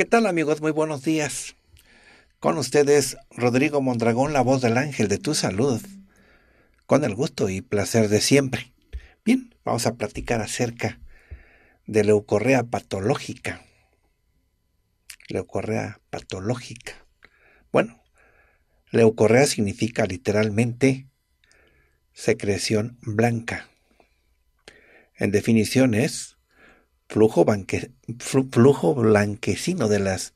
¿qué tal amigos? Muy buenos días. Con ustedes, Rodrigo Mondragón, la voz del ángel de tu salud. Con el gusto y placer de siempre. Bien, vamos a platicar acerca de leucorrea patológica. Leucorrea patológica. Bueno, leucorrea significa literalmente secreción blanca. En definición es flujo, blanquecino de las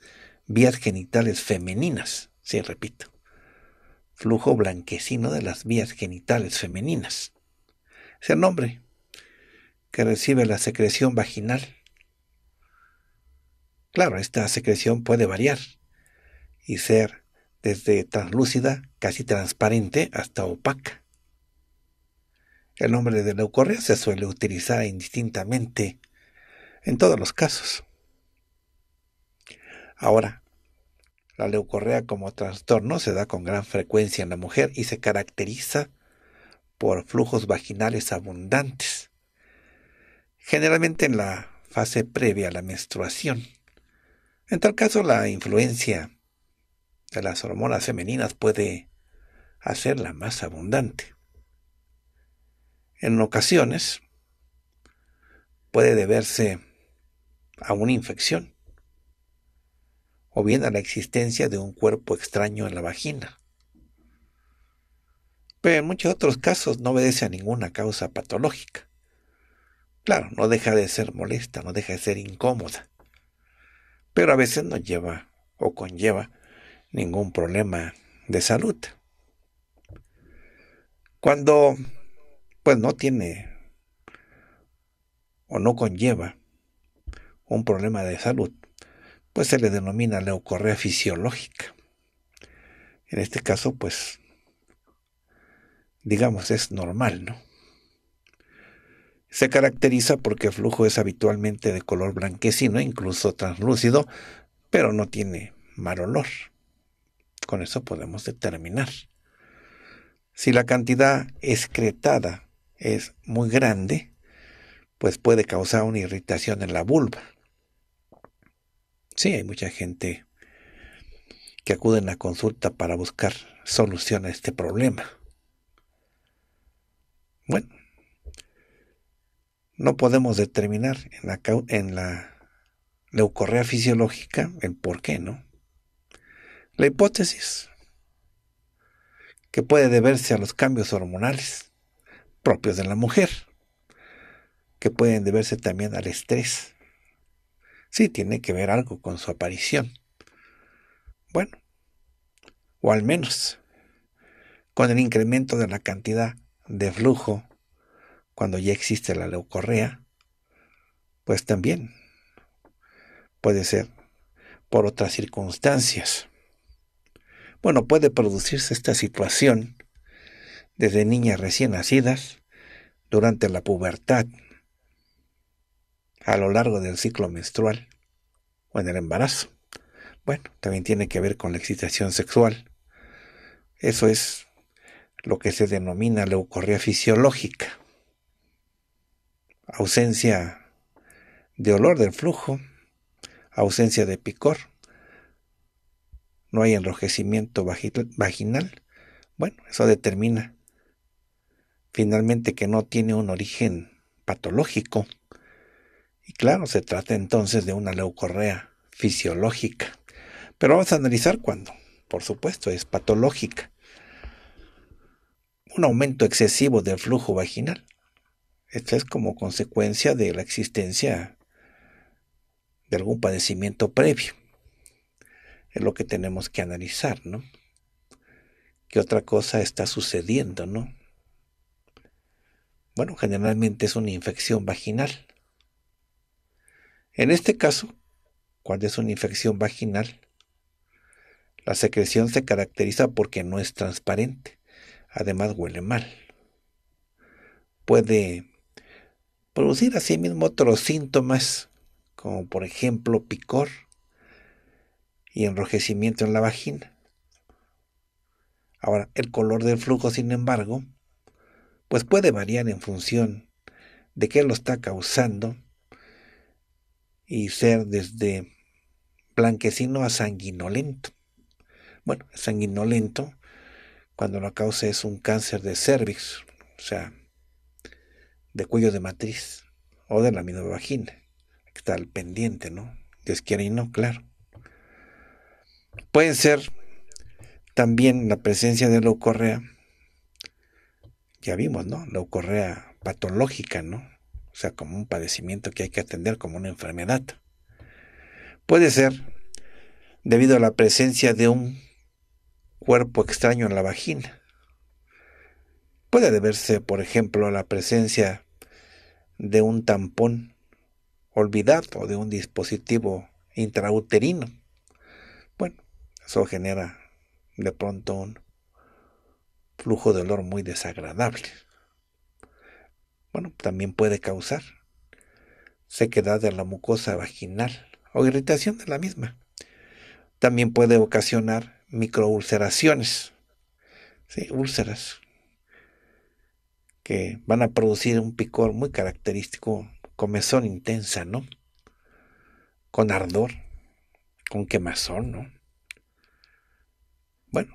vías genitales femeninas, sí, repito, flujo blanquecino de las vías genitales femeninas. Es el nombre que recibe la secreción vaginal. Claro, esta secreción puede variar y ser desde translúcida, casi transparente, hasta opaca. El nombre de leucorrea se suele utilizar indistintamente en todos los casos. Ahora, la leucorrea como trastorno se da con gran frecuencia en la mujer y se caracteriza por flujos vaginales abundantes, generalmente en la fase previa a la menstruación. En tal caso, la influencia de las hormonas femeninas puede hacerla más abundante. En ocasiones puede deberse a una infección, o bien a la existencia de un cuerpo extraño en la vagina. Pero en muchos otros casos no obedece a ninguna causa patológica. Claro, no deja de ser molesta, no deja de ser incómoda, pero a veces no lleva o conlleva ningún problema de salud. Cuando pues no tiene o no conlleva un problema de salud, pues se le denomina leucorrea fisiológica. En este caso, pues, digamos, es normal, ¿no? Se caracteriza porque el flujo es habitualmente de color blanquecino, incluso translúcido, pero no tiene mal olor. Con eso podemos determinar. Si la cantidad excretada es muy grande, pues puede causar una irritación en la vulva Sí, hay mucha gente que acude a la consulta para buscar solución a este problema. Bueno, no podemos determinar en la, en fisiológica el por qué, ¿no? La hipótesis que puede deberse a los cambios hormonales propios de la mujer, que pueden deberse también al estrés, Sí, tiene que ver algo con su aparición. Bueno, o al menos con el incremento de la cantidad de flujo cuando ya existe la leucorrea, pues también puede ser por otras circunstancias. Bueno, puede producirse esta situación desde niñas recién nacidas, durante la pubertad, a lo largo del ciclo menstrual o en el embarazo. Bueno, también tiene que ver con la excitación sexual. Eso es lo que se denomina leucorrea fisiológica. Ausencia de olor del flujo, ausencia de picor, no hay enrojecimiento vaginal. Bueno, eso determina finalmente que no tiene un origen patológico. Y claro, se trata entonces de una leucorrea fisiológica. Pero vamos a analizar cuándo. Por supuesto, es patológica. Un aumento excesivo del flujo vaginal. Esto es como consecuencia de la existencia de algún padecimiento previo. Es lo que tenemos que analizar, ¿no? ¿Qué otra cosa está sucediendo, no? Bueno, generalmente es una infección vaginal en este caso, cuando es una infección vaginal, la secreción se caracteriza porque no es transparente, además huele mal. Puede producir asimismo otros síntomas, como por ejemplo picor y enrojecimiento en la vagina. Ahora, el color del flujo, sin embargo, pues puede variar en función de qué lo está causando y ser desde blanquecino a sanguinolento. Bueno, sanguinolento cuando la causa es un cáncer de cervix, o sea, de cuello de matriz o de la misma vagina. que está pendiente, ¿no? Dios quiere y no, claro. Pueden ser también la presencia de leucorrea. Ya vimos, ¿no? Leucorrea patológica, ¿no? o sea, como un padecimiento que hay que atender como una enfermedad. Puede ser debido a la presencia de un cuerpo extraño en la vagina. Puede deberse, por ejemplo, a la presencia de un tampón olvidado, o de un dispositivo intrauterino. Bueno, eso genera de pronto un flujo de olor muy desagradable bueno, también puede causar sequedad de la mucosa vaginal o irritación de la misma. También puede ocasionar microulceraciones, ¿sí? úlceras, que van a producir un picor muy característico, comezón intensa, ¿no? Con ardor, con quemazón, ¿no? Bueno,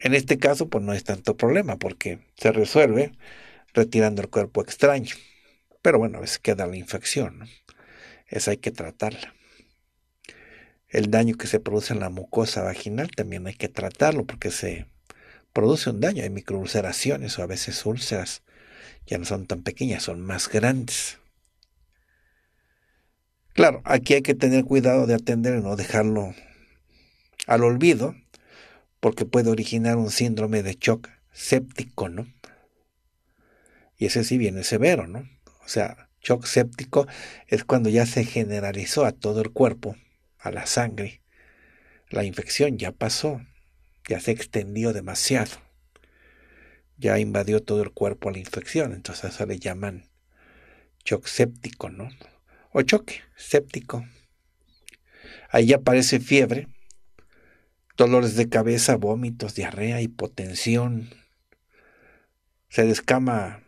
en este caso pues no es tanto problema porque se resuelve retirando el cuerpo extraño. Pero bueno, a veces queda la infección, ¿no? Esa hay que tratarla. El daño que se produce en la mucosa vaginal también hay que tratarlo porque se produce un daño. Hay microulceraciones o a veces úlceras ya no son tan pequeñas, son más grandes. Claro, aquí hay que tener cuidado de atender y no dejarlo al olvido porque puede originar un síndrome de shock séptico, ¿no? Y ese sí viene severo, ¿no? O sea, shock séptico es cuando ya se generalizó a todo el cuerpo, a la sangre. La infección ya pasó, ya se extendió demasiado. Ya invadió todo el cuerpo la infección, entonces a eso le llaman shock séptico, ¿no? O choque séptico. Ahí aparece fiebre, dolores de cabeza, vómitos, diarrea, hipotensión. Se descama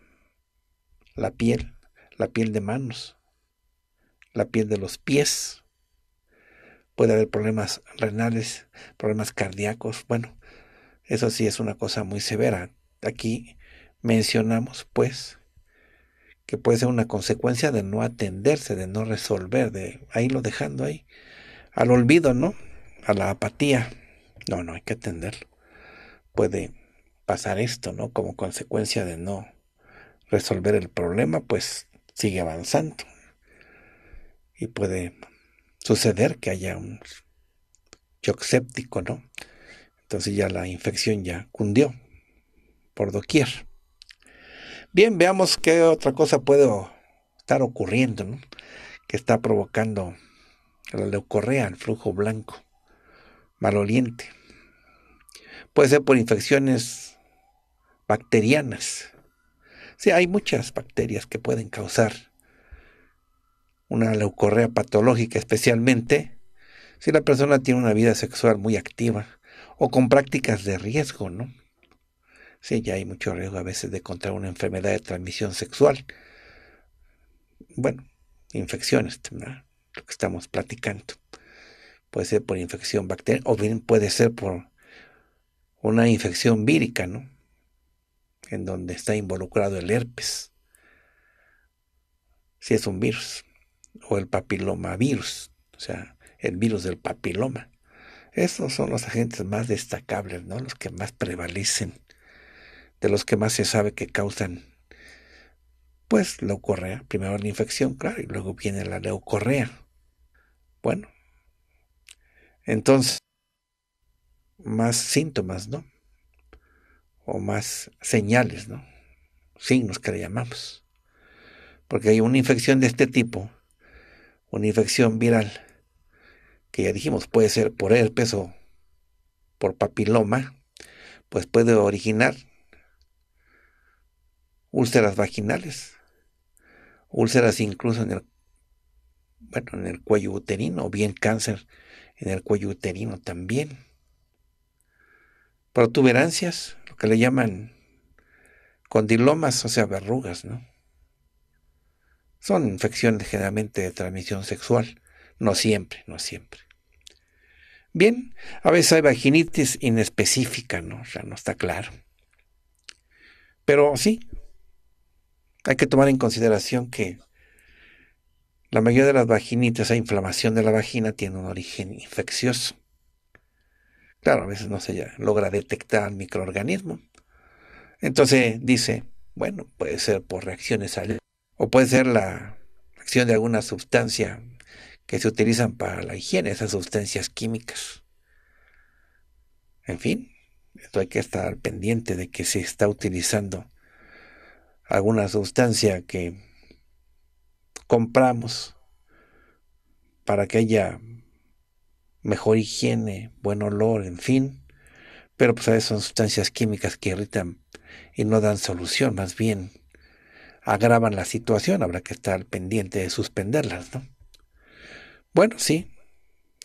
la piel, la piel de manos, la piel de los pies. Puede haber problemas renales, problemas cardíacos. Bueno, eso sí es una cosa muy severa. Aquí mencionamos, pues, que puede ser una consecuencia de no atenderse, de no resolver, de ahí lo dejando ahí, al olvido, ¿no? A la apatía. No, no, hay que atenderlo. Puede pasar esto, ¿no? Como consecuencia de no resolver el problema, pues sigue avanzando. Y puede suceder que haya un shock séptico, ¿no? Entonces ya la infección ya cundió por doquier. Bien, veamos qué otra cosa puede estar ocurriendo, ¿no? Que está provocando la leucorrea, el flujo blanco, maloliente. Puede ser por infecciones bacterianas, Sí, hay muchas bacterias que pueden causar una leucorrea patológica, especialmente si la persona tiene una vida sexual muy activa o con prácticas de riesgo, ¿no? Sí, ya hay mucho riesgo a veces de contraer una enfermedad de transmisión sexual. Bueno, infecciones, lo que estamos platicando. Puede ser por infección bacteriana o bien puede ser por una infección vírica, ¿no? en donde está involucrado el herpes, si es un virus, o el papilomavirus, o sea, el virus del papiloma. Esos son los agentes más destacables, ¿no? Los que más prevalecen, de los que más se sabe que causan, pues, leucorrea. Primero la infección, claro, y luego viene la leucorrea. Bueno, entonces, más síntomas, ¿no? o más señales, ¿no? signos que le llamamos. Porque hay una infección de este tipo, una infección viral, que ya dijimos puede ser por herpes o por papiloma, pues puede originar úlceras vaginales, úlceras incluso en el, bueno, en el cuello uterino, o bien cáncer en el cuello uterino también. Protuberancias que le llaman condilomas, o sea, verrugas, ¿no? Son infecciones generalmente de transmisión sexual, no siempre, no siempre. Bien, a veces hay vaginitis inespecífica, ¿no? O sea, no está claro. Pero sí, hay que tomar en consideración que la mayoría de las vaginitis, esa inflamación de la vagina, tiene un origen infeccioso. Claro, a veces no se logra detectar al microorganismo. Entonces dice, bueno, puede ser por reacciones al o puede ser la acción de alguna sustancia que se utilizan para la higiene, esas sustancias químicas. En fin, esto hay que estar pendiente de que se está utilizando alguna sustancia que compramos para que haya mejor higiene, buen olor, en fin. Pero pues a veces son sustancias químicas que irritan y no dan solución, más bien agravan la situación, habrá que estar pendiente de suspenderlas, ¿no? Bueno, sí,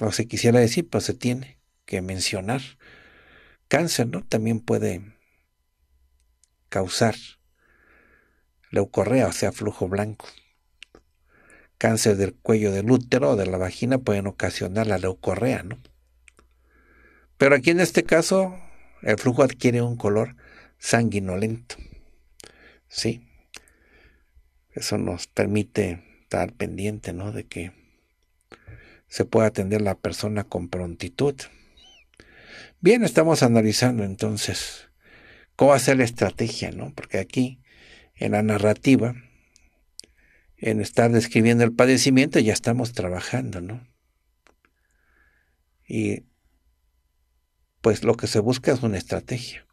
o se quisiera decir, pues se tiene que mencionar. Cáncer, ¿no? También puede causar leucorrea, o sea, flujo blanco cáncer del cuello del útero o de la vagina pueden ocasionar la leucorrea, ¿no? Pero aquí en este caso, el flujo adquiere un color sanguinolento. Sí. Eso nos permite estar pendiente, ¿no? De que se pueda atender la persona con prontitud. Bien, estamos analizando entonces cómo hacer la estrategia, ¿no? Porque aquí, en la narrativa, en estar describiendo el padecimiento, ya estamos trabajando, ¿no? Y pues lo que se busca es una estrategia.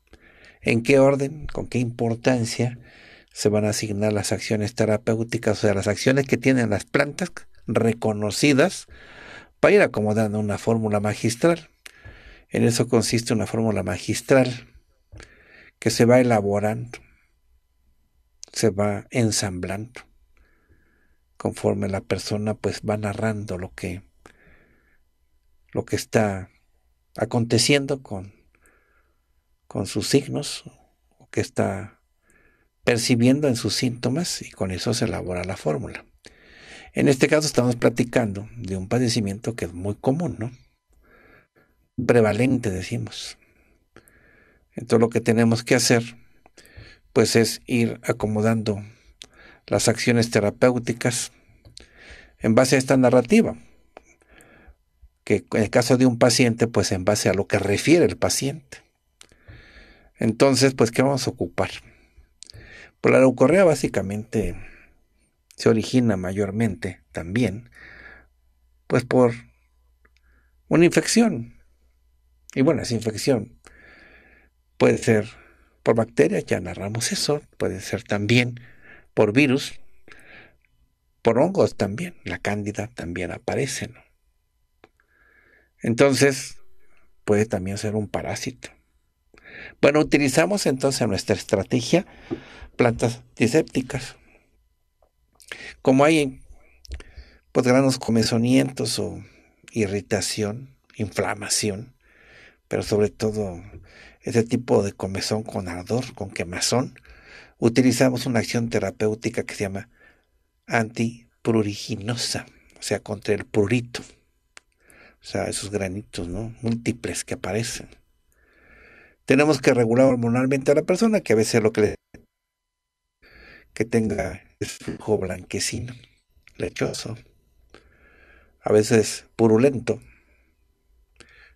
¿En qué orden, con qué importancia se van a asignar las acciones terapéuticas, o sea, las acciones que tienen las plantas reconocidas para ir acomodando una fórmula magistral? En eso consiste una fórmula magistral que se va elaborando, se va ensamblando conforme la persona pues va narrando lo que lo que está aconteciendo con con sus signos o que está percibiendo en sus síntomas y con eso se elabora la fórmula. En este caso estamos platicando de un padecimiento que es muy común, ¿no? Prevalente, decimos. Entonces lo que tenemos que hacer, pues es ir acomodando las acciones terapéuticas en base a esta narrativa. Que en el caso de un paciente, pues en base a lo que refiere el paciente. Entonces, pues, ¿qué vamos a ocupar? Pues la leucorrea básicamente se origina mayormente también, pues por una infección. Y bueno, esa infección puede ser por bacterias, ya narramos eso, puede ser también por virus, por hongos también. La cándida también aparece. Entonces, puede también ser un parásito. Bueno, utilizamos entonces nuestra estrategia plantas disépticas. Como hay pues, granos comezonientos o irritación, inflamación, pero sobre todo ese tipo de comezón con ardor, con quemazón, utilizamos una acción terapéutica que se llama antipruriginosa, o sea, contra el prurito. O sea, esos granitos, ¿no? Múltiples que aparecen. Tenemos que regular hormonalmente a la persona, que a veces lo que le que tenga flujo blanquecino, lechoso, a veces purulento,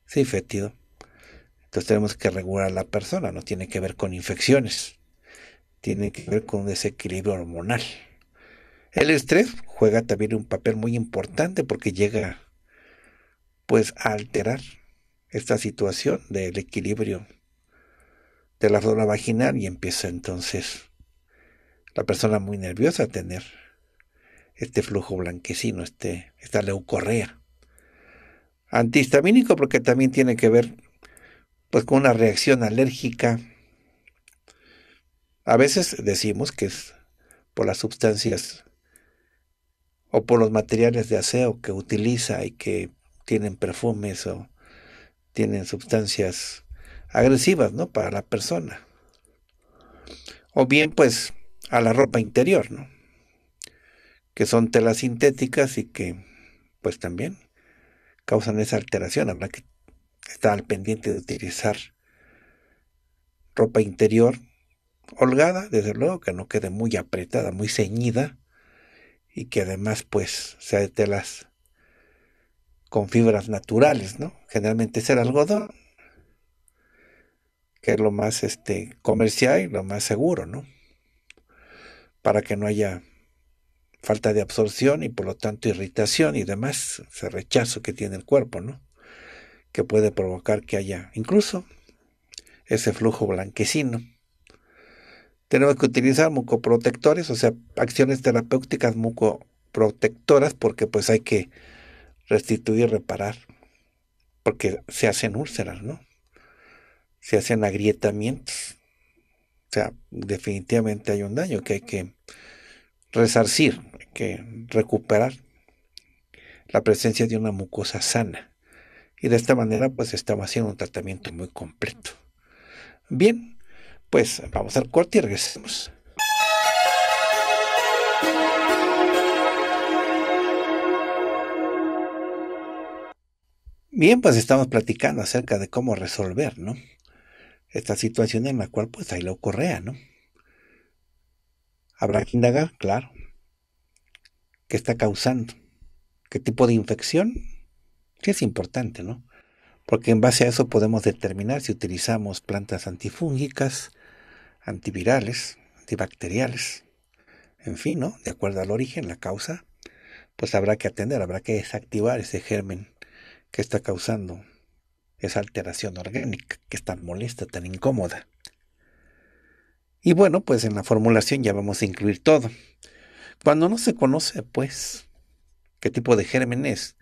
sí, fétido. Entonces tenemos que regular a la persona, no tiene que ver con infecciones tiene que ver con un desequilibrio hormonal. El estrés juega también un papel muy importante porque llega pues a alterar esta situación del equilibrio de la flora vaginal y empieza entonces la persona muy nerviosa a tener este flujo blanquecino, este, esta leucorrea. Antihistamínico porque también tiene que ver pues con una reacción alérgica a veces decimos que es por las sustancias o por los materiales de aseo que utiliza y que tienen perfumes o tienen sustancias agresivas, ¿no? Para la persona. O bien, pues, a la ropa interior, ¿no? Que son telas sintéticas y que, pues, también causan esa alteración. Habrá que estar al pendiente de utilizar ropa interior holgada, desde luego, que no quede muy apretada, muy ceñida, y que además pues sea de telas con fibras naturales, ¿no? Generalmente es el algodón, que es lo más este, comercial y lo más seguro, ¿no? Para que no haya falta de absorción y por lo tanto irritación y demás, ese rechazo que tiene el cuerpo, ¿no? Que puede provocar que haya incluso ese flujo blanquecino. Tenemos que utilizar mucoprotectores, o sea, acciones terapéuticas mucoprotectoras, porque pues hay que restituir, reparar, porque se hacen úlceras, ¿no? Se hacen agrietamientos. O sea, definitivamente hay un daño que hay que resarcir, hay que recuperar la presencia de una mucosa sana. Y de esta manera, pues estamos haciendo un tratamiento muy completo. Bien, pues vamos al corte y regresemos. Bien, pues estamos platicando acerca de cómo resolver, ¿no? Esta situación en la cual pues ahí lo ocurrea. ¿no? Habrá que indagar, claro, qué está causando, qué tipo de infección, que es importante, ¿no? Porque en base a eso podemos determinar si utilizamos plantas antifúngicas, antivirales, antibacteriales, en fin, ¿no? De acuerdo al origen, la causa, pues habrá que atender, habrá que desactivar ese germen que está causando esa alteración orgánica que es tan molesta, tan incómoda. Y bueno, pues en la formulación ya vamos a incluir todo. Cuando no se conoce, pues, qué tipo de germen es,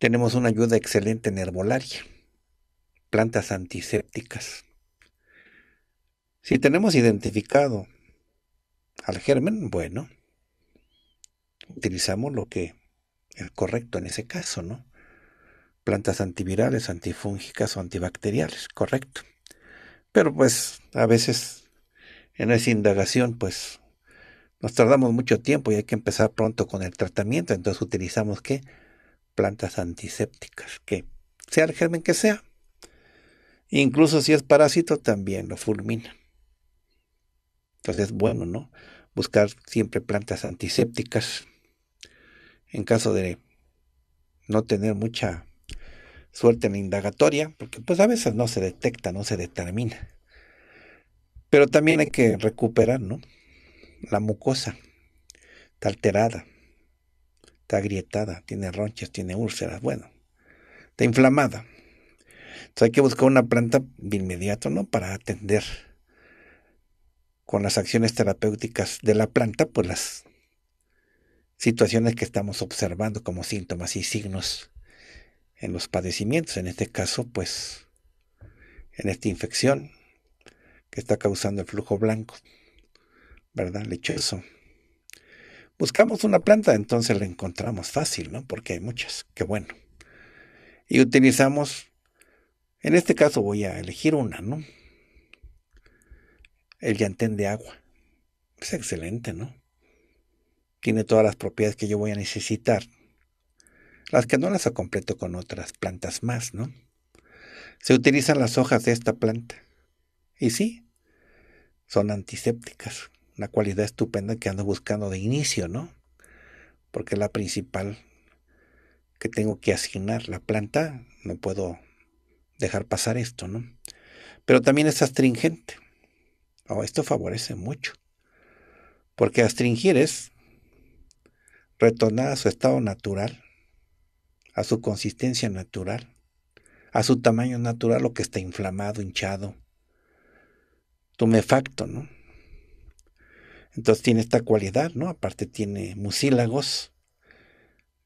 tenemos una ayuda excelente en herbolaria, plantas antisépticas, si tenemos identificado al germen, bueno, utilizamos lo que es correcto en ese caso, ¿no? Plantas antivirales, antifúngicas o antibacteriales, correcto. Pero pues a veces en esa indagación pues nos tardamos mucho tiempo y hay que empezar pronto con el tratamiento, entonces utilizamos qué? Plantas antisépticas, que sea el germen que sea. Incluso si es parásito también lo fulminan. Entonces pues, es bueno, ¿no? Buscar siempre plantas antisépticas. En caso de no tener mucha suerte en la indagatoria, porque pues a veces no se detecta, no se determina. Pero también hay que recuperar, ¿no? La mucosa está alterada, está agrietada, tiene ronchas, tiene úlceras, bueno, está inflamada. Entonces hay que buscar una planta de inmediato, ¿no? Para atender con las acciones terapéuticas de la planta, pues las situaciones que estamos observando como síntomas y signos en los padecimientos, en este caso, pues en esta infección que está causando el flujo blanco, ¿verdad? Lechoso. Buscamos una planta, entonces la encontramos fácil, ¿no? Porque hay muchas, qué bueno. Y utilizamos, en este caso voy a elegir una, ¿no? el llantén de agua. Es excelente, ¿no? Tiene todas las propiedades que yo voy a necesitar. Las que no las completo con otras plantas más, ¿no? Se utilizan las hojas de esta planta. Y sí, son antisépticas. Una cualidad estupenda que ando buscando de inicio, ¿no? Porque es la principal que tengo que asignar. La planta, no puedo dejar pasar esto, ¿no? Pero también es astringente. Oh, esto favorece mucho. Porque astringir es retornar a su estado natural, a su consistencia natural, a su tamaño natural, lo que está inflamado, hinchado, tumefacto, ¿no? Entonces tiene esta cualidad, ¿no? Aparte tiene mucílagos,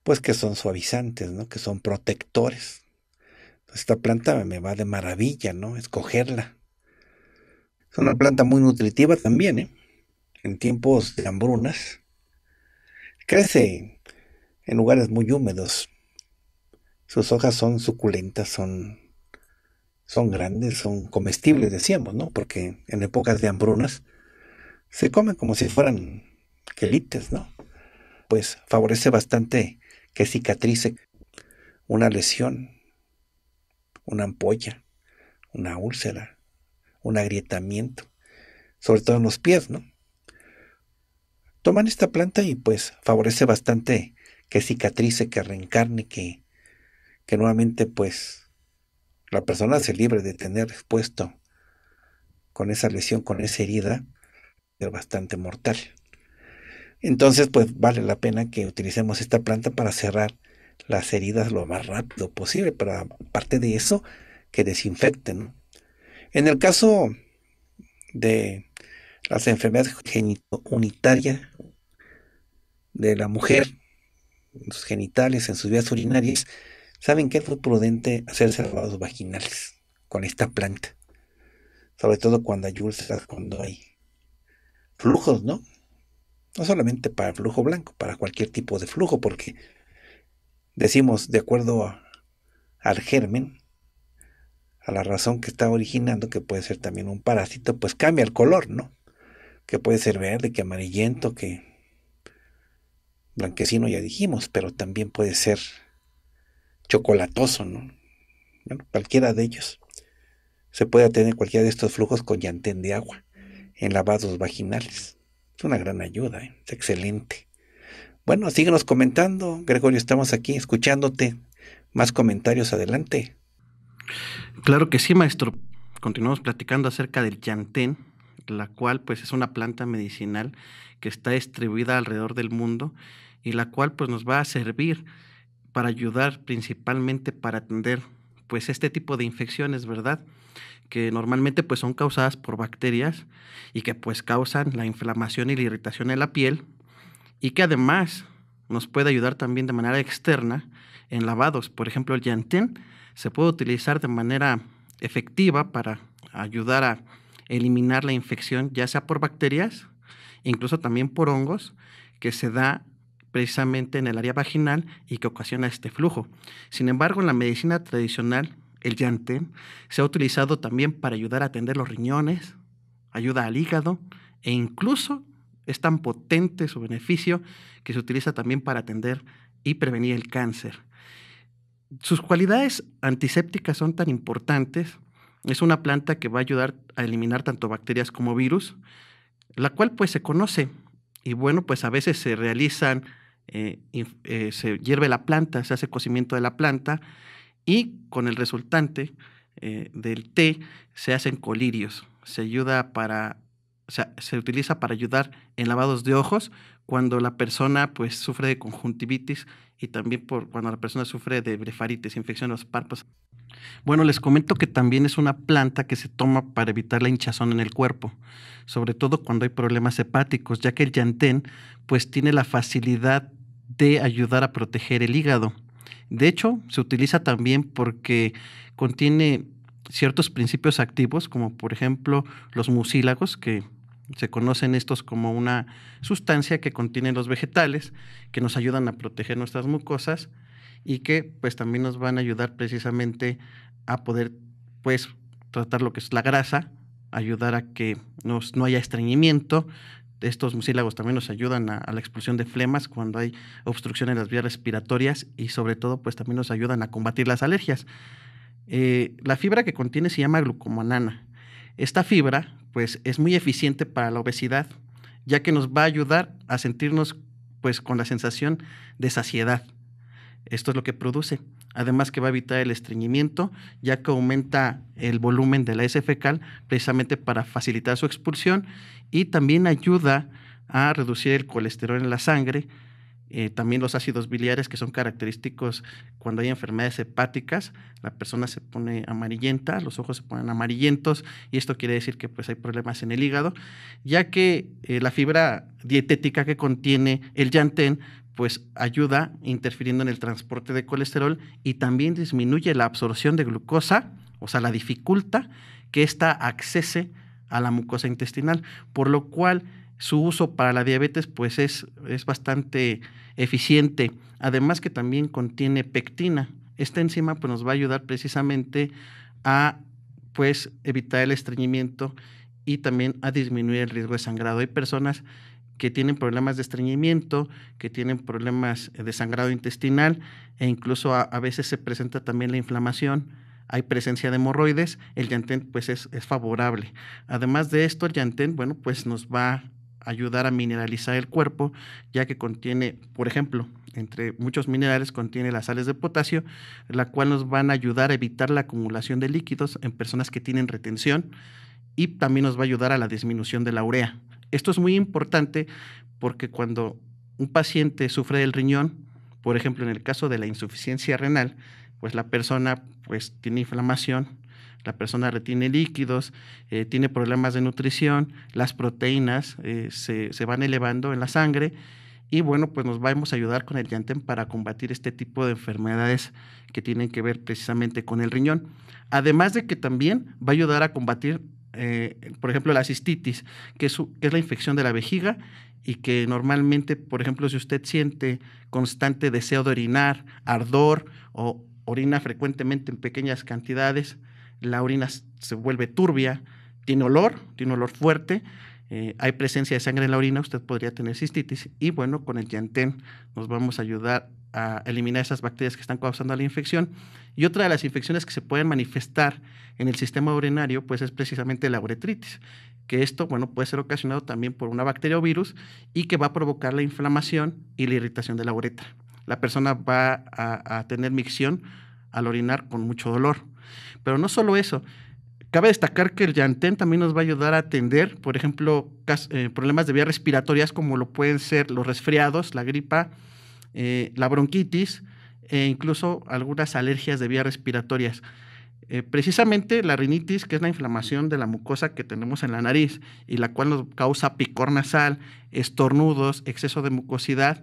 pues que son suavizantes, ¿no? Que son protectores. esta planta me va de maravilla, ¿no? Escogerla. Es una planta muy nutritiva también, ¿eh? en tiempos de hambrunas. Crece en lugares muy húmedos. Sus hojas son suculentas, son, son grandes, son comestibles, decíamos, ¿no? Porque en épocas de hambrunas se comen como si fueran quelites, ¿no? Pues favorece bastante que cicatrice una lesión, una ampolla, una úlcera, un agrietamiento, sobre todo en los pies, ¿no? Toman esta planta y pues favorece bastante que cicatrice, que reencarne, que, que nuevamente pues la persona se libre de tener expuesto con esa lesión, con esa herida, pero bastante mortal. Entonces pues vale la pena que utilicemos esta planta para cerrar las heridas lo más rápido posible, Para aparte de eso, que desinfecten. ¿no? En el caso de las enfermedades genitounitarias de la mujer, en sus genitales, en sus vías urinarias, saben que es prudente hacerse lavados vaginales con esta planta. Sobre todo cuando hay cuando hay flujos, ¿no? No solamente para flujo blanco, para cualquier tipo de flujo, porque decimos, de acuerdo al germen, a la razón que está originando, que puede ser también un parásito, pues cambia el color, ¿no? Que puede ser verde, que amarillento, que blanquecino, ya dijimos, pero también puede ser chocolatoso, ¿no? cualquiera de ellos. Se puede tener cualquiera de estos flujos con llantén de agua en lavados vaginales. Es una gran ayuda, ¿eh? es excelente. Bueno, síguenos comentando, Gregorio, estamos aquí escuchándote. Más comentarios adelante. Claro que sí, maestro. Continuamos platicando acerca del yantén, la cual pues es una planta medicinal que está distribuida alrededor del mundo y la cual pues nos va a servir para ayudar principalmente para atender pues este tipo de infecciones, ¿verdad? Que normalmente pues son causadas por bacterias y que pues causan la inflamación y la irritación en la piel y que además nos puede ayudar también de manera externa en lavados. Por ejemplo, el yantén se puede utilizar de manera efectiva para ayudar a eliminar la infección, ya sea por bacterias, incluso también por hongos, que se da precisamente en el área vaginal y que ocasiona este flujo. Sin embargo, en la medicina tradicional, el yantén se ha utilizado también para ayudar a atender los riñones, ayuda al hígado e incluso es tan potente su beneficio que se utiliza también para atender y prevenir el cáncer. Sus cualidades antisépticas son tan importantes. Es una planta que va a ayudar a eliminar tanto bacterias como virus, la cual pues se conoce. Y bueno, pues a veces se realizan, eh, eh, se hierve la planta, se hace cocimiento de la planta y con el resultante eh, del té se hacen colirios. Se se utiliza para ayudar en lavados de ojos cuando la persona pues sufre de conjuntivitis y también por cuando la persona sufre de blefaritis, infección de los párpados. Bueno, les comento que también es una planta que se toma para evitar la hinchazón en el cuerpo, sobre todo cuando hay problemas hepáticos, ya que el yantén pues tiene la facilidad de ayudar a proteger el hígado. De hecho, se utiliza también porque contiene ciertos principios activos, como por ejemplo los mucílagos, que se conocen estos como una sustancia que contienen los vegetales, que nos ayudan a proteger nuestras mucosas y que pues también nos van a ayudar precisamente a poder pues tratar lo que es la grasa, ayudar a que nos, no haya estreñimiento. Estos mucílagos también nos ayudan a, la expulsión de flemas cuando hay obstrucción en las vías respiratorias y sobre todo pues también nos ayudan a combatir las alergias. Eh, la fibra que contiene se llama glucomanana esta fibra, pues, es muy eficiente para la obesidad, ya que nos va a ayudar a sentirnos, pues, con la sensación de saciedad. Esto es lo que produce. Además que va a evitar el estreñimiento, ya que aumenta el volumen de la S fecal precisamente para facilitar su expulsión y también ayuda a reducir el colesterol en la sangre, eh, también los ácidos biliares que son característicos cuando hay enfermedades hepáticas, la persona se pone amarillenta, los ojos se ponen amarillentos y esto quiere decir que pues hay problemas en el hígado, ya que eh, la fibra dietética que contiene el yantén pues ayuda interfiriendo en el transporte de colesterol y también disminuye la absorción de glucosa, o sea, la dificulta que ésta accese a la mucosa intestinal, por lo cual su uso para la diabetes pues es, es bastante eficiente, además que también contiene pectina. Esta enzima pues, nos va a ayudar precisamente a pues evitar el estreñimiento y también a disminuir el riesgo de sangrado. Hay personas que tienen problemas de estreñimiento, que tienen problemas de sangrado intestinal e incluso a, veces se presenta también la inflamación, hay presencia de hemorroides, el yantén pues es, es favorable. Además de esto, el yantén, bueno, pues nos va ayudar a mineralizar el cuerpo, ya que contiene, por ejemplo, entre muchos minerales contiene las sales de potasio, la cual nos van a ayudar a evitar la acumulación de líquidos en personas que tienen retención y también nos va a ayudar a la disminución de la urea. Esto es muy importante porque cuando un paciente sufre del riñón, por ejemplo, en el caso de la insuficiencia renal, pues la persona pues tiene inflamación, la persona retiene líquidos, eh, tiene problemas de nutrición, las proteínas eh, se, van elevando en la sangre y bueno, pues nos vamos a ayudar con el yantén para combatir este tipo de enfermedades que tienen que ver precisamente con el riñón. Además de que también va a ayudar a combatir, eh, por ejemplo, la cistitis, que es la infección de la vejiga y que normalmente, por ejemplo, si usted siente constante deseo de orinar, ardor o orina frecuentemente en pequeñas cantidades, la orina se vuelve turbia, tiene olor, tiene olor fuerte, eh, hay presencia de sangre en la orina, usted podría tener cistitis. Y bueno, con el Yantén nos vamos a ayudar a eliminar esas bacterias que están causando la infección. Y otra de las infecciones que se pueden manifestar en el sistema urinario, pues es precisamente la uretritis, que esto, bueno, puede ser ocasionado también por una bacteria o virus y que va a provocar la inflamación y la irritación de la uretra. La persona va a, a tener micción al orinar con mucho dolor pero no solo eso, Cabe destacar que el Yantén también nos va a ayudar a atender, por ejemplo, eh, problemas de vías respiratorias como lo pueden ser los resfriados, la gripa, eh, la bronquitis e incluso algunas alergias de vías respiratorias. Eh, precisamente la rinitis, que es la inflamación de la mucosa que tenemos en la nariz y la cual nos causa picor nasal, estornudos, exceso de mucosidad.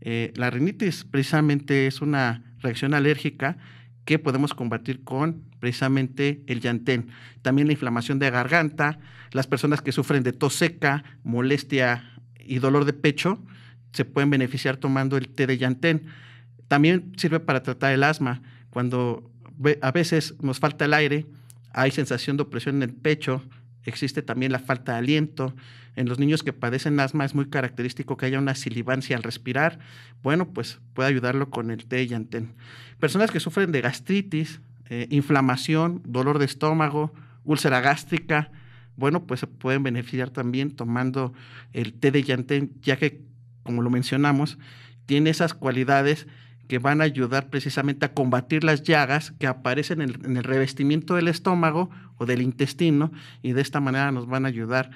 la rinitis precisamente es una reacción alérgica que podemos combatir con precisamente el yantén. También la inflamación de garganta, las personas que sufren de tos seca, molestia y dolor de pecho, se pueden beneficiar tomando el té de yantén. También sirve para tratar el asma. Cuando a veces nos falta el aire, hay sensación de opresión en el pecho, existe también la falta de aliento, en los niños que padecen asma es muy característico que haya una silivancia al respirar. Bueno, pues puede ayudarlo con el té de yantén. Personas que sufren de gastritis, eh, inflamación, dolor de estómago, úlcera gástrica, bueno, pues se pueden beneficiar también tomando el té de yantén, ya que, como lo mencionamos, tiene esas cualidades que van a ayudar precisamente a combatir las llagas que aparecen en el, revestimiento del estómago o del intestino y de esta manera nos van a ayudar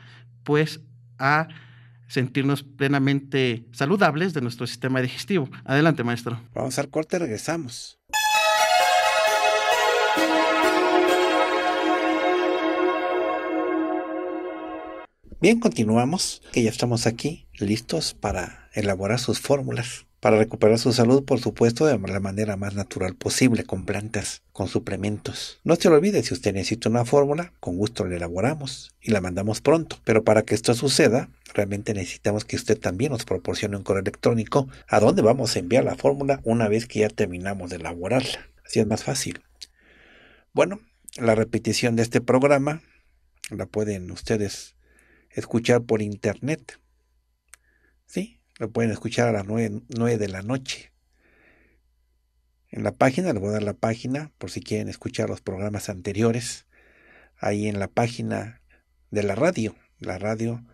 pues a sentirnos plenamente saludables de nuestro sistema digestivo. Adelante, maestro. Vamos al corte, regresamos. Bien, continuamos, que ya estamos aquí listos para elaborar sus fórmulas para recuperar su salud, por supuesto, de la manera más natural posible, con plantas, con suplementos. No se lo olvide, si usted necesita una fórmula, con gusto la elaboramos y la mandamos pronto. Pero para que esto suceda, realmente necesitamos que usted también nos proporcione un correo electrónico a dónde vamos a enviar la fórmula una vez que ya terminamos de elaborarla. Así es más fácil. Bueno, la repetición de este programa la pueden ustedes escuchar por internet lo pueden escuchar a las 9, de la noche. En la página, les voy a dar la página por si quieren escuchar los programas anteriores. Ahí en la página de la radio, la radio,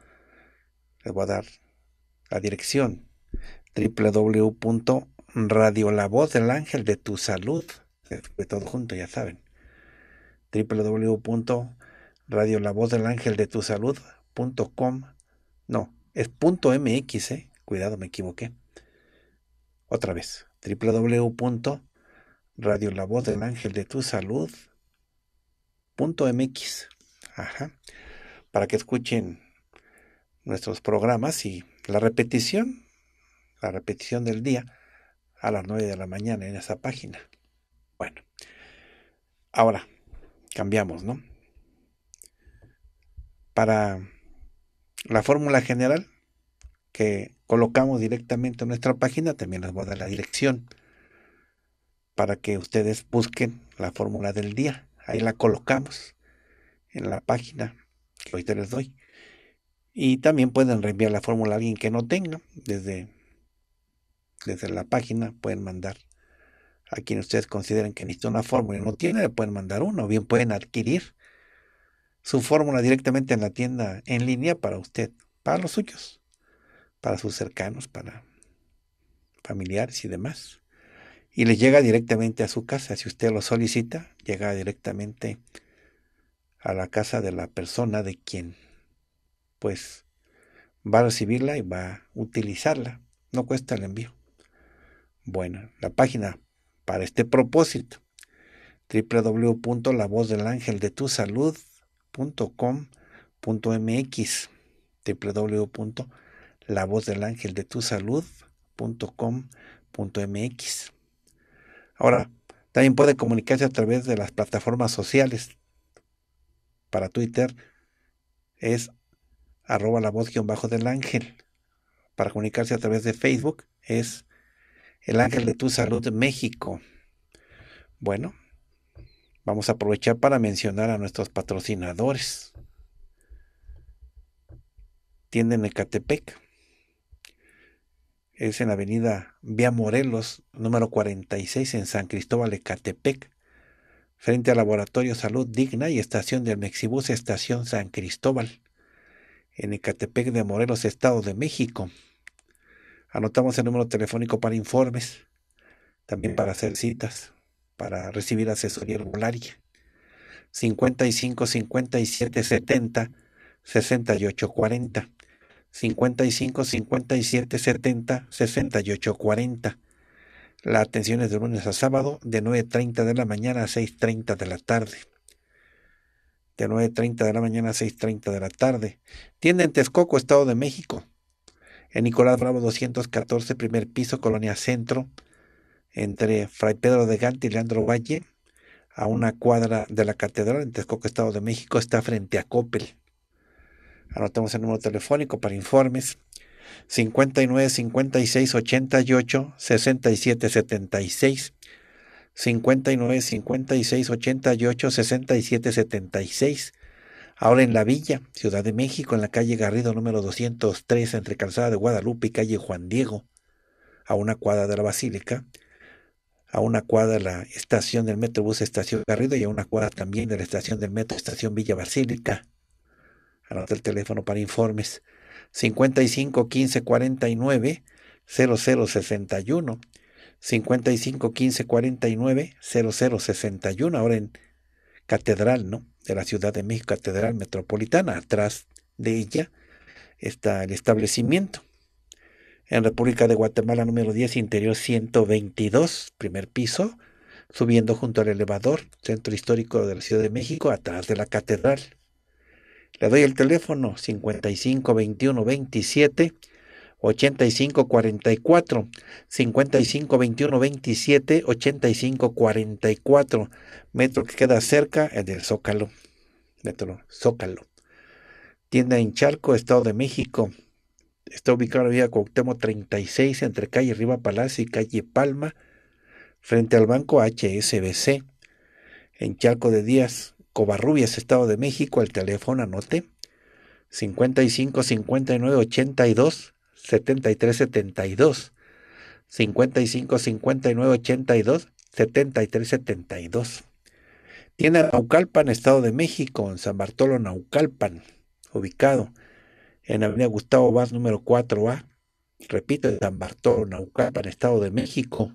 les voy a dar la dirección www.radio la voz del ángel de tu salud todo junto ya saben www.radio del ángel de tu salud.com no es punto mx eh, Cuidado, me equivoqué. Otra vez, www.radio la voz del ángel de tu Salud.mx. Ajá. Para que escuchen nuestros programas y la repetición, la repetición del día a las 9 de la mañana en esa página. Bueno, ahora cambiamos, ¿no? Para la fórmula general, que colocamos directamente en nuestra página, también les voy a dar la dirección para que ustedes busquen la fórmula del día. Ahí la colocamos en la página que hoy te les doy. Y también pueden reenviar la fórmula a alguien que no tenga. Desde, desde la página pueden mandar a quien ustedes consideren que necesita una fórmula y no tiene, le pueden mandar una. O bien pueden adquirir su fórmula directamente en la tienda en línea para usted, para los suyos para sus cercanos, para familiares y demás. Y les llega directamente a su casa. Si usted lo solicita, llega directamente a la casa de la persona de quien pues va a recibirla y va a utilizarla. No cuesta el envío. Bueno, la página para este propósito www.lavozdelangeldetusalud.com.mx www la voz del ángel de tu salud.com.mx. Ahora, también puede comunicarse a través de las plataformas sociales. Para Twitter es arroba la voz guión bajo del ángel. Para comunicarse a través de Facebook es el ángel de tu salud México. Bueno, vamos a aprovechar para mencionar a nuestros patrocinadores. Tienden Ecatepec es en la avenida Vía Morelos, número 46, en San Cristóbal Ecatepec, frente al Laboratorio Salud Digna y estación del Mexibus, estación San Cristóbal, en Ecatepec de Morelos, Estado de México. Anotamos el número telefónico para informes, también para hacer citas, para recibir asesoría herbolaria. 55 57 70 68 40. 55 57 70 68 40. La atención es de lunes a sábado, de 9.30 de la mañana a 6.30 de la tarde. De 9.30 de la mañana a 6.30 de la tarde. Tienda en Texcoco, Estado de México. En Nicolás Bravo 214, primer piso, Colonia Centro, entre Fray Pedro de Gante y Leandro Valle, a una cuadra de la Catedral en Texcoco, Estado de México, está frente a Coppel. Anotamos el número telefónico para informes. 59 56 88 67 76 59 56 88 67 76 Ahora en La Villa, Ciudad de México, en la calle Garrido número 203, entre Calzada de Guadalupe y calle Juan Diego, a una cuadra de la Basílica, a una cuadra de la estación del Metrobús Estación Garrido y a una cuadra también de la estación del Metro Estación Villa Basílica. Anota el teléfono para informes. 55 15 49 0061. 55 15 49 0061. Ahora en Catedral, ¿no? De la Ciudad de México, Catedral Metropolitana. Atrás de ella está el establecimiento. En República de Guatemala número 10, interior 122, primer piso, subiendo junto al elevador, centro histórico de la Ciudad de México, atrás de la catedral. Le doy el teléfono 55 21 27 85 44 55 21 27 85 44 metro que queda cerca el del Zócalo metro Zócalo tienda en Charco Estado de México está ubicado en la vía Cuauhtémoc 36 entre calle Riva Palacio y calle Palma frente al banco HSBC en Charco de Díaz Covarrubias, Estado de México, al teléfono anote 55 59 82 73 72. 55 59 82 73 72. Tienda Naucalpan, Estado de México, en San Bartolo, Naucalpan, ubicado en Avenida Gustavo Vaz, número 4A. Repito, en San Bartolo, Naucalpan, Estado de México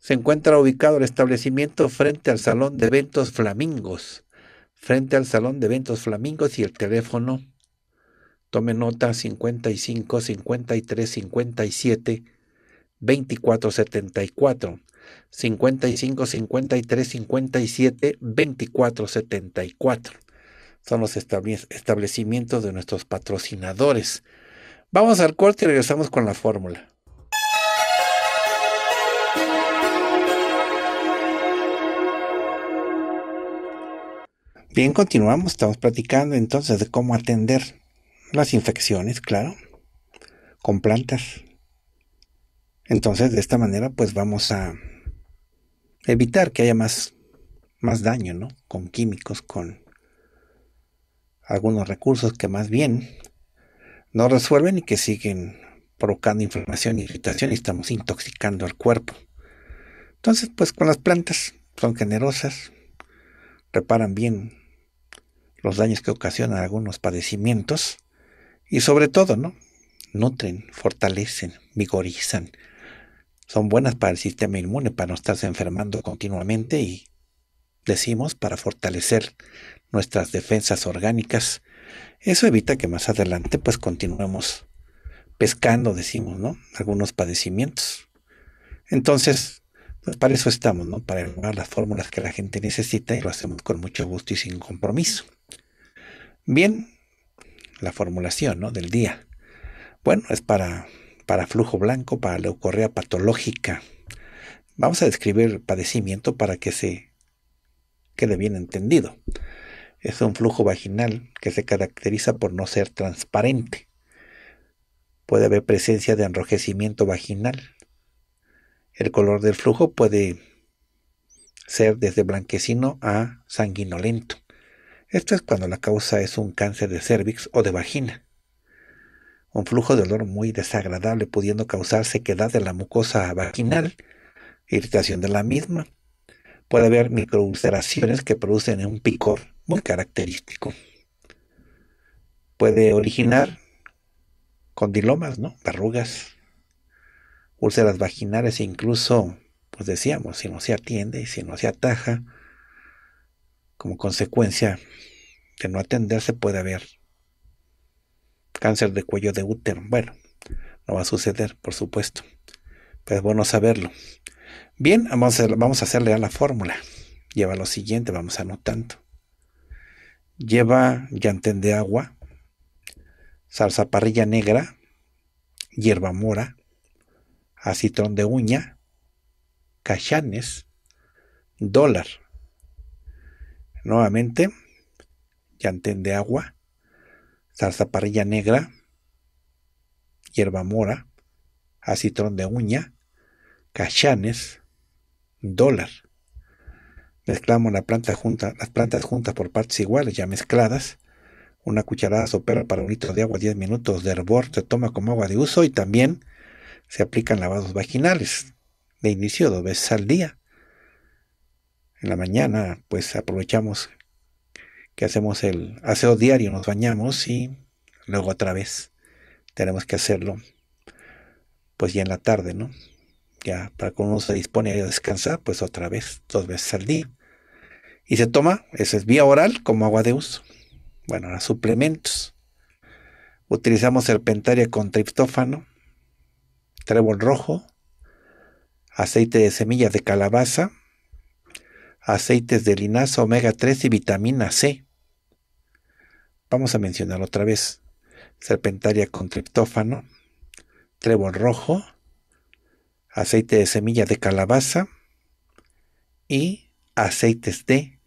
se encuentra ubicado el establecimiento frente al Salón de Eventos Flamingos. Frente al Salón de Eventos Flamingos y el teléfono, tome nota 55 53 57 24 74. 55 53 57 24 74. Son los establecimientos de nuestros patrocinadores. Vamos al corte y regresamos con la fórmula. Bien, continuamos. Estamos platicando entonces de cómo atender las infecciones, claro, con plantas. Entonces, de esta manera, pues vamos a evitar que haya más, más daño, ¿no? Con químicos, con algunos recursos que más bien no resuelven y que siguen provocando inflamación, irritación y estamos intoxicando al cuerpo. Entonces, pues con las plantas son generosas, reparan bien los daños que ocasionan algunos padecimientos y sobre todo, ¿no? Nutren, fortalecen, vigorizan. Son buenas para el sistema inmune, para no estarse enfermando continuamente y decimos para fortalecer nuestras defensas orgánicas. Eso evita que más adelante pues continuemos pescando, decimos, ¿no? Algunos padecimientos. Entonces, pues para eso estamos, ¿no? Para elaborar las fórmulas que la gente necesita y lo hacemos con mucho gusto y sin compromiso. Bien, la formulación ¿no? del día. Bueno, es para, para flujo blanco, para leucorrea patológica. Vamos a describir el padecimiento para que se quede bien entendido. Es un flujo vaginal que se caracteriza por no ser transparente. Puede haber presencia de enrojecimiento vaginal. El color del flujo puede ser desde blanquecino a sanguinolento. Esto es cuando la causa es un cáncer de cérvix o de vagina. Un flujo de olor muy desagradable pudiendo causar sequedad de la mucosa vaginal, irritación de la misma. Puede haber microulceraciones que producen un picor muy característico. Puede originar condilomas, ¿no? Verrugas, úlceras vaginales, e incluso, pues decíamos, si no se atiende y si no se ataja, como consecuencia de no atenderse puede haber cáncer de cuello de útero. Bueno, no va a suceder, por supuesto. Pero es bueno saberlo. Bien, vamos a, vamos a hacerle a la fórmula. Lleva lo siguiente, vamos a anotando. Lleva llantén de agua, salsa parrilla negra, hierba mora, acitrón de uña, cachanes, dólar, Nuevamente, llantén de agua, salsa parrilla negra, hierba mora, acitrón de uña, cachanes, dólar. Mezclamos la planta junta, las plantas juntas por partes iguales, ya mezcladas. Una cucharada sopera para un litro de agua, 10 minutos de hervor, se toma como agua de uso y también se aplican lavados vaginales. De inicio dos veces al día en la mañana pues aprovechamos que hacemos el aseo diario, nos bañamos y luego otra vez tenemos que hacerlo pues ya en la tarde, ¿no? Ya para cuando uno se dispone a descansar, pues otra vez, dos veces al día. Y se toma, eso es vía oral como agua de uso. Bueno, ahora suplementos. Utilizamos serpentaria con triptófano, trébol rojo, aceite de semillas de calabaza, aceites de linaza, omega 3 y vitamina C. Vamos a mencionar otra vez. Serpentaria con triptófano, trébol rojo, aceite de semilla de calabaza y aceites de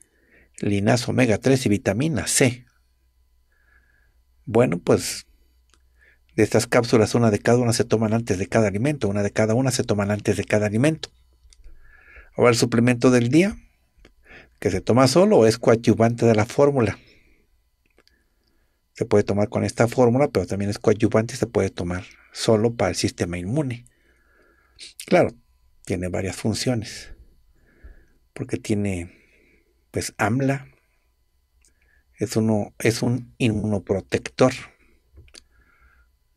linaza omega 3 y vitamina C. Bueno, pues de estas cápsulas una de cada una se toman antes de cada alimento, una de cada una se toman antes de cada alimento. Ahora el suplemento del día, que se toma solo o es coadyuvante de la fórmula. Se puede tomar con esta fórmula, pero también es coadyuvante y se puede tomar solo para el sistema inmune. Claro, tiene varias funciones, porque tiene, pues, AMLA, es, es un inmunoprotector,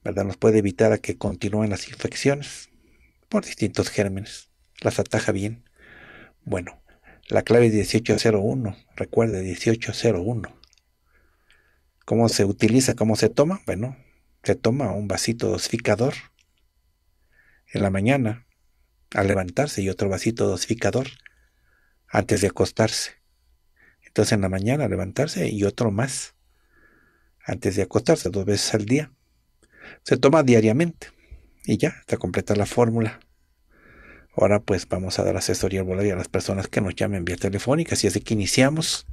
¿verdad? Nos puede evitar a que continúen las infecciones por distintos gérmenes, las ataja bien. Bueno, la clave es 1801, recuerde, 1801. ¿Cómo se utiliza? ¿Cómo se toma? Bueno, se toma un vasito dosificador en la mañana al levantarse y otro vasito dosificador antes de acostarse. Entonces en la mañana al levantarse y otro más antes de acostarse, dos veces al día. Se toma diariamente y ya, está completa la fórmula. Ahora pues vamos a dar asesoría al a las personas que nos llamen vía telefónica, así es de que iniciamos.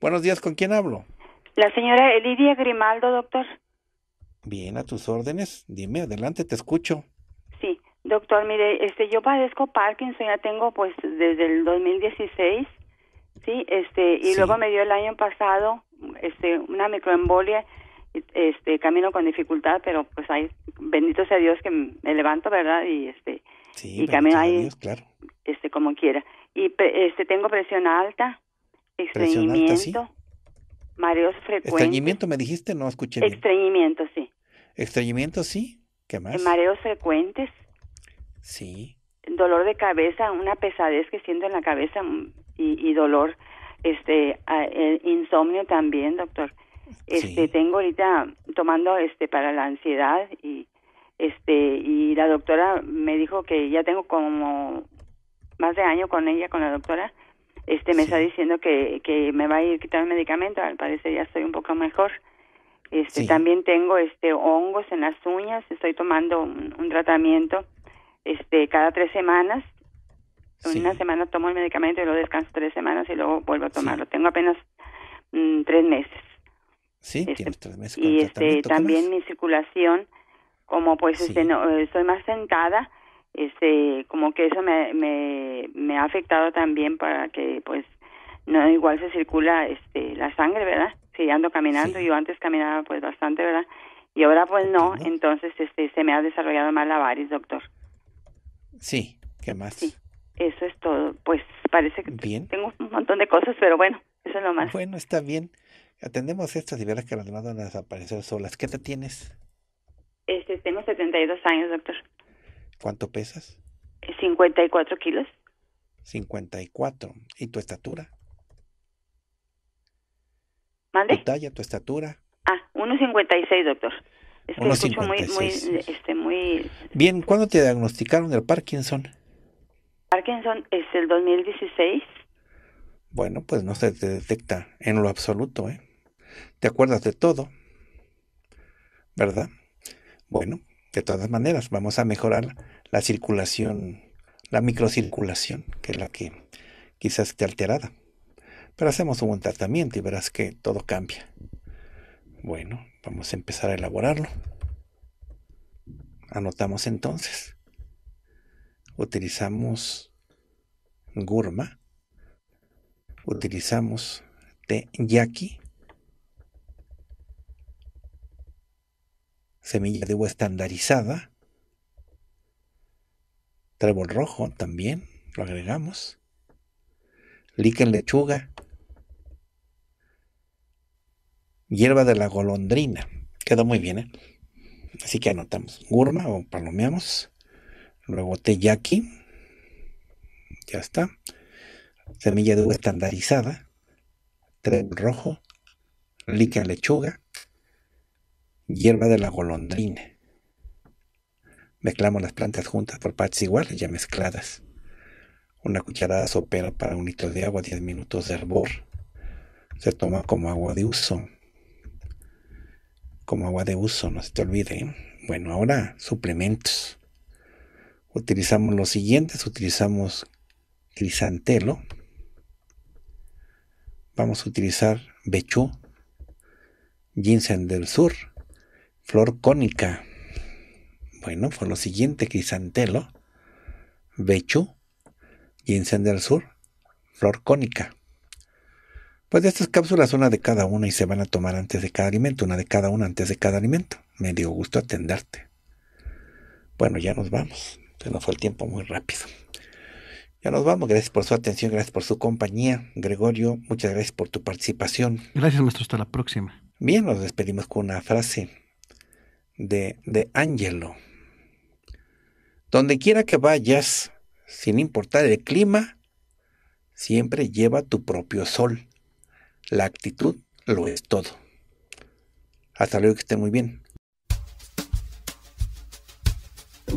Buenos días, ¿con quién hablo? La señora Elidia Grimaldo, doctor. Bien, a tus órdenes. Dime, adelante, te escucho. Sí, doctor, mire, este, yo padezco Parkinson, ya tengo pues desde el 2016, sí, este, y luego me dio el año pasado, este, una microembolia, este, camino con dificultad, pero pues hay, bendito sea Dios que me levanto, ¿verdad? Y este, Sí, y también hay claro. este como quiera. Y este tengo presión alta, estreñimiento, mareos frecuentes. Estreñimiento me dijiste, no escuché. Estreñimiento, sí. Estreñimiento, sí. ¿Qué más? Mareos frecuentes. Sí. Dolor de cabeza, una pesadez que siento en la cabeza mm, y, dolor, este, eh, insomnio también, doctor. Este, tengo ahorita tomando este para la ansiedad y este y la doctora me dijo que ya tengo como más de año con ella con la doctora este me está diciendo que, que me va a ir quitando el medicamento al parecer ya estoy un poco mejor este también tengo este hongos en las uñas estoy tomando un, tratamiento este cada tres semanas una semana tomo el medicamento y lo descanso tres semanas y luego vuelvo a tomarlo tengo apenas mm, tres meses sí este, tienes tres meses y este también mi circulación como pues este, no, estoy más sentada, este, como que eso me, me, ha afectado también para que pues no igual se circula este la sangre, ¿verdad? Si ando caminando, yo antes caminaba pues bastante, ¿verdad? Y ahora pues no, entonces este se me ha desarrollado más la varis, doctor. Sí, ¿qué más? Eso es todo. Pues parece que tengo un montón de cosas, pero bueno, eso es lo más. Bueno, está bien. Atendemos estas y que las demás van a desaparecer solas. ¿Qué te tienes? Este, tengo 72 años, doctor. ¿Cuánto pesas? 54 kilos. 54. ¿Y tu estatura? ¿Tu talla, tu estatura? Ah, 1,56, doctor. Es que escucho muy, muy, este, muy... Bien, ¿cuándo te diagnosticaron el Parkinson? Parkinson es el 2016. Bueno, pues no se detecta en lo absoluto, ¿eh? Te acuerdas de todo, ¿verdad? Bueno, de todas maneras, vamos a mejorar la circulación, la microcirculación, que es la que quizás esté alterada. Pero hacemos un buen tratamiento y verás que todo cambia. Bueno, vamos a empezar a elaborarlo. Anotamos entonces. Utilizamos gurma. Utilizamos té yaki semilla de uva estandarizada, trébol rojo también, lo agregamos, líquen lechuga, hierba de la golondrina, quedó muy bien, ¿eh? Así que anotamos gurma o palomeamos, luego teyaki, ya está, semilla de uva estandarizada, trébol rojo, líquen lechuga, hierba de la golondrina. Mezclamos las plantas juntas por partes iguales ya mezcladas. Una cucharada sopera para un litro de agua, 10 minutos de hervor. Se toma como agua de uso. Como agua de uso, no se te olvide. ¿eh? Bueno, ahora suplementos. Utilizamos los siguientes. Utilizamos crisantelo. Vamos a utilizar bechú, ginseng del sur, Flor cónica. Bueno, fue lo siguiente, crisantelo, bechu, ginseng del sur, flor cónica. Pues de estas cápsulas una de cada una y se van a tomar antes de cada alimento, una de cada una antes de cada alimento. Me dio gusto atenderte. Bueno, ya nos vamos. Se nos fue el tiempo muy rápido. Ya nos vamos. Gracias por su atención, gracias por su compañía. Gregorio, muchas gracias por tu participación. Gracias, maestro. Hasta la próxima. Bien, nos despedimos con una frase de, de Angelo. Donde quiera que vayas, sin importar el clima, siempre lleva tu propio sol. La actitud lo es todo. Hasta luego, que estén muy bien.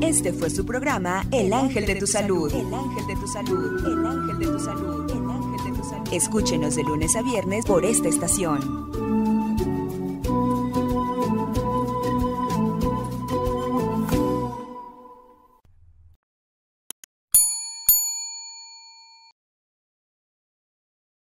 Este fue su programa El Ángel de tu Salud. El Ángel de tu Salud. El Ángel de tu Salud. El Ángel de tu Salud. Escúchenos de lunes a viernes por esta estación.